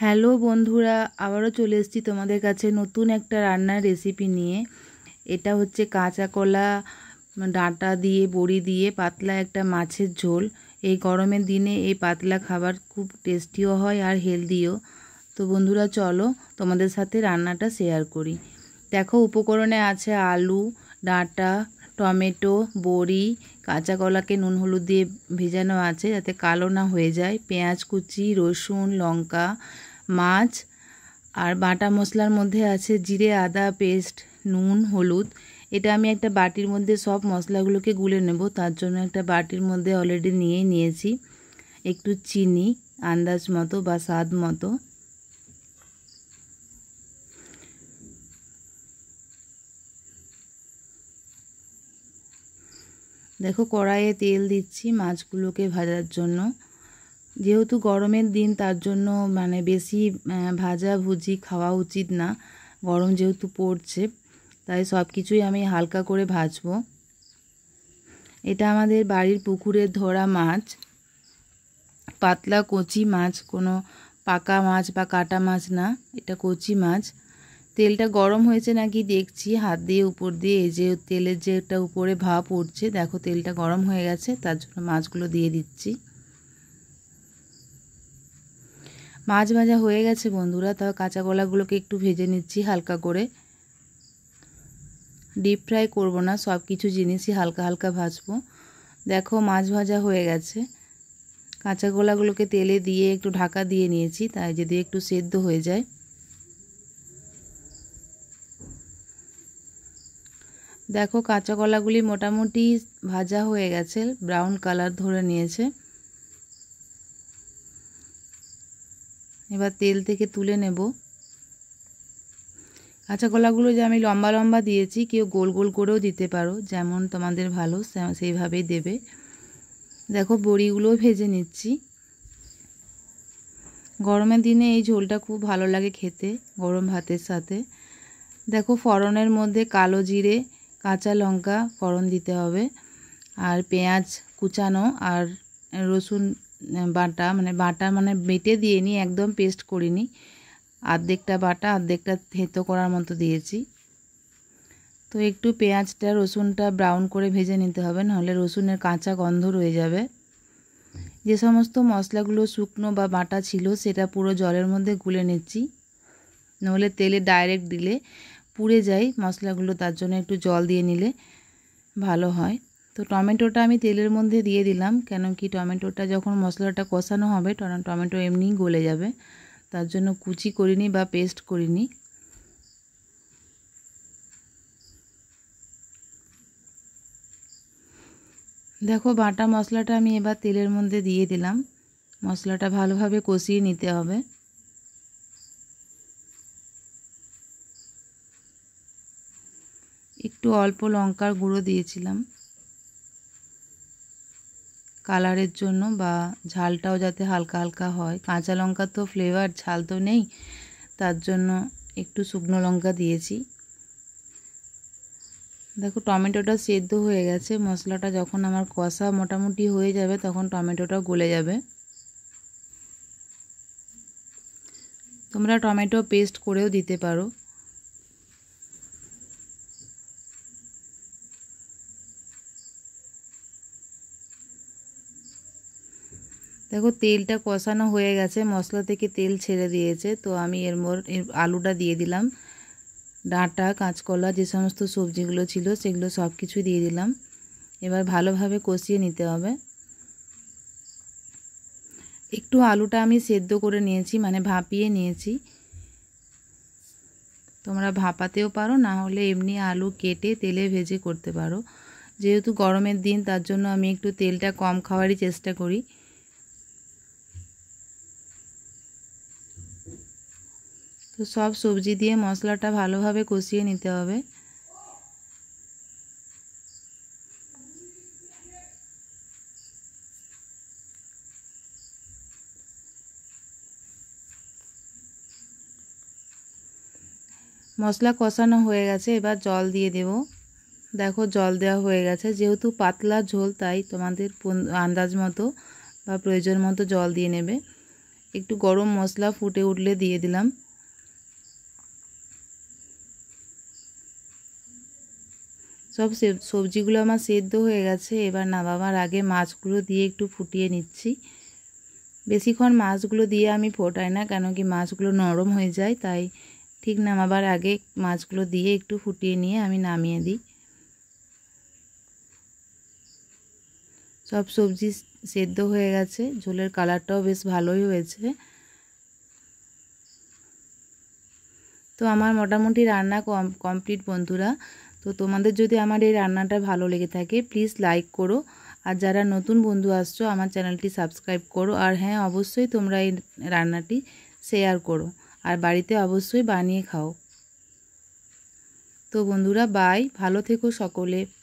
hello বন্ধুরা আবারও চলে এসেছি তোমাদের কাছে নতুন একটা রান্নার রেসিপি নিয়ে এটা হচ্ছে কাঁচা কলা ডাঁটা দিয়ে বড়ি দিয়ে পাতলা একটা মাছের ঝোল এই গরমের দিনে এই পাতলা খাবার খুব টেস্টিও হয় আর হেলদিও তো বন্ধুরা চলো তোমাদের সাথে রান্নাটা শেয়ার করি দেখো উপকরণে আছে আলু ডাঁটা টমেটো বড়ি কাঁচা কলাকে নুন হলুদ দিয়ে ভেজানো আছে যাতে কালো না হয়ে যায় পেঁয়াজ কুচি রসুন লঙ্কা মাছ আর বাটা মশলার মধ্যে আছে জিরে আদা পেস্ট নুন হলুদ এটা আমি একটা বাটির মধ্যে সব মশলাগুলোকে গুলে নেব তার জন্য একটা বাটির মধ্যে অলরেডি নিয়ে নিয়েছি একটু চিনি আন্দাজ মতো বা স্বাদ মতো দেখো কড়াইয়ে তেল দিচ্ছি মাছগুলোকে ভাজার জন্য যেহেতু গরমের দিন তার জন্য মানে বেশি ভাজা ভুজি খাওয়া উচিত না গরম যেহেতু পড়ছে তাই সব কিছুই আমি হালকা করে ভাজবো এটা আমাদের বাড়ির পুকুরে ধরা মাছ পাতলা কচি মাছ কোনো পাকা মাছ বা কাটা মাছ না এটা কচি মাছ তেলটা গরম হয়েছে নাকি দেখছি হাত দিয়ে উপর দিয়ে এই যে তেলের যে একটা উপরে ভাপ উঠছে দেখো তেলটা গরম হয়ে গেছে তার জন্য মাছগুলো দিয়ে দিচ্ছি মাছ ভাজা হয়ে গেছে বন্ধুরা তাও কাঁচা কলাগুলোকে একটু ভেজে নিচ্ছি হালকা করে ডিপ ফ্রাই করবো না সব কিছু জিনিসই হালকা হালকা ভাজবো দেখো মাছ ভাজা হয়ে গেছে কাঁচা কলাগুলোকে তেলে দিয়ে একটু ঢাকা দিয়ে নিয়েছি তাই যদি একটু সেদ্ধ হয়ে যায় দেখো কাঁচা কলাগুলি মোটামুটি ভাজা হয়ে গেছে ব্রাউন কালার ধরে নিয়েছে এবার তেল থেকে তুলে নেব কাঁচা কলাগুলো যে আমি লম্বা লম্বা দিয়েছি কেউ গোল গোল করেও দিতে পারো যেমন তোমাদের ভালো সেইভাবেই দেবে দেখো বড়িগুলো ভেজে নিচ্ছি গরমের দিনে এই ঝোলটা খুব ভালো লাগে খেতে গরম ভাতের সাথে দেখো ফরনের মধ্যে কালো জিরে কাঁচা লঙ্কা ফোড়ন দিতে হবে আর পেঁয়াজ কুচানো আর রসুন বাটা মানে বাটা মানে বেটে দিয়ে নিই একদম পেস্ট করিনি আর্ধেকটা বাটা আর্ধেকটা থেতো করার মতো দিয়েছি তো একটু পেঁয়াজটা রসুনটা ব্রাউন করে ভেজে নিতে হবে নাহলে রসুনের কাঁচা গন্ধ রয়ে যাবে যে সমস্ত মশলাগুলো শুকনো বা বাটা ছিল সেটা পুরো জলের মধ্যে গুলে নিচ্ছি নাহলে তেলে ডাইরেক্ট দিলে পুড়ে যায় মশলাগুলো তার জন্য একটু জল দিয়ে নিলে ভালো হয় তো টমেটোটা আমি তেলের মধ্যে দিয়ে দিলাম কেন কি টমেটোটা যখন মশলাটা কষানো হবে টমেটো এমনি গলে যাবে তার জন্য কুচি করিনি বা পেস্ট করিনি দেখো বাটা মশলাটা আমি এবার তেলের মধ্যে দিয়ে দিলাম মশলাটা ভালোভাবে কষিয়ে নিতে হবে একটু অল্প লঙ্কার গুঁড়ো দিয়েছিলাম কালারের জন্য বা ঝালটাও যাতে হালকা হালকা হয় কাঁচা লঙ্কা তো ফ্লেভার ঝাল তো নেই তার জন্য একটু শুকনো লঙ্কা দিয়েছি দেখো টমেটোটা সেদ্ধ হয়ে গেছে মশলাটা যখন আমার কষা মোটামুটি হয়ে যাবে তখন টমেটোটা গলে যাবে তোমরা টমেটো পেস্ট করেও দিতে পারো দেখো তেলটা কষানো হয়ে গেছে মশলা থেকে তেল ছেড়ে দিয়েছে তো আমি এর মোর আলুটা দিয়ে দিলাম ডাঁটা কাঁচকলা যে সমস্ত সবজিগুলো ছিল সেগুলো সব কিছু দিয়ে দিলাম এবার ভালোভাবে কষিয়ে নিতে হবে একটু আলুটা আমি সেদ্ধ করে নিয়েছি মানে ভাপিয়ে নিয়েছি তোমরা ভাপাতেও পারো না হলে এমনি আলু কেটে তেলে ভেজে করতে পারো যেহেতু গরমের দিন তার জন্য আমি একটু তেলটা কম খাওয়ারই চেষ্টা করি তো সব সবজি দিয়ে মশলাটা ভালোভাবে কষিয়ে নিতে হবে মশলা কষানো হয়ে গেছে এবার জল দিয়ে দেব দেখো জল দেওয়া হয়ে গেছে যেহেতু পাতলা ঝোল তাই তোমাদের আন্দাজ মতো বা প্রয়োজন মতো জল দিয়ে নেবে একটু গরম মশলা ফুটে উঠলে দিয়ে দিলাম সব সবজিগুলো আমার সেদ্ধ হয়ে গেছে এবার নামাবার আগে মাছগুলো দিয়ে একটু ফুটিয়ে নিচ্ছি বেশিক্ষণ মাছগুলো দিয়ে আমি ফোটাই না কেন কি মাছগুলো নরম হয়ে যায় তাই ঠিক নামাবার আগে মাছগুলো দিয়ে একটু ফুটিয়ে নিয়ে আমি নামিয়ে দিই সব সবজি সেদ্ধ হয়ে গেছে ঝোলের কালারটাও বেশ ভালোই হয়েছে তো আমার মোটামুটি রান্না কম কমপ্লিট বন্ধুরা তো তোমাদের যদি আমার এই রান্নাটা ভালো লেগে থাকে প্লিজ লাইক করো আর যারা নতুন বন্ধু আসছো আমার চ্যানেলটি সাবস্ক্রাইব করো আর হ্যাঁ অবশ্যই তোমরা এই রান্নাটি শেয়ার করো আর বাড়িতে অবশ্যই বানিয়ে খাও তো বন্ধুরা বাই ভালো থেকো সকলে